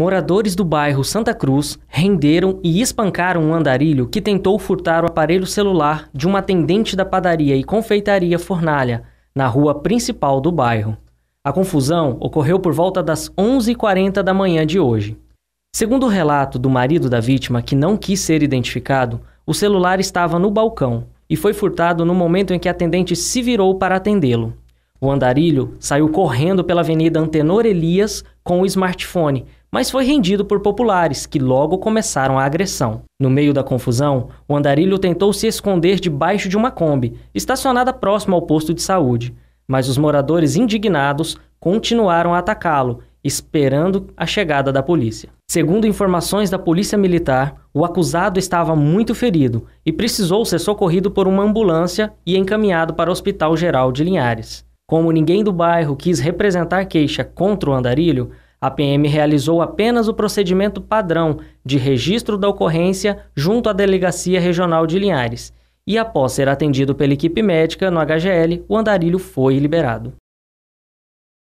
Moradores do bairro Santa Cruz renderam e espancaram um andarilho que tentou furtar o aparelho celular de uma atendente da padaria e confeitaria Fornalha, na rua principal do bairro. A confusão ocorreu por volta das 11h40 da manhã de hoje. Segundo o relato do marido da vítima, que não quis ser identificado, o celular estava no balcão e foi furtado no momento em que a atendente se virou para atendê-lo. O andarilho saiu correndo pela avenida Antenor Elias com o smartphone mas foi rendido por populares, que logo começaram a agressão. No meio da confusão, o andarilho tentou se esconder debaixo de uma Kombi, estacionada próximo ao posto de saúde, mas os moradores indignados continuaram a atacá-lo, esperando a chegada da polícia. Segundo informações da polícia militar, o acusado estava muito ferido e precisou ser socorrido por uma ambulância e encaminhado para o Hospital Geral de Linhares. Como ninguém do bairro quis representar queixa contra o andarilho, a PM realizou apenas o procedimento padrão de registro da ocorrência junto à Delegacia Regional de Linhares. E após ser atendido pela equipe médica no HGL, o andarilho foi liberado.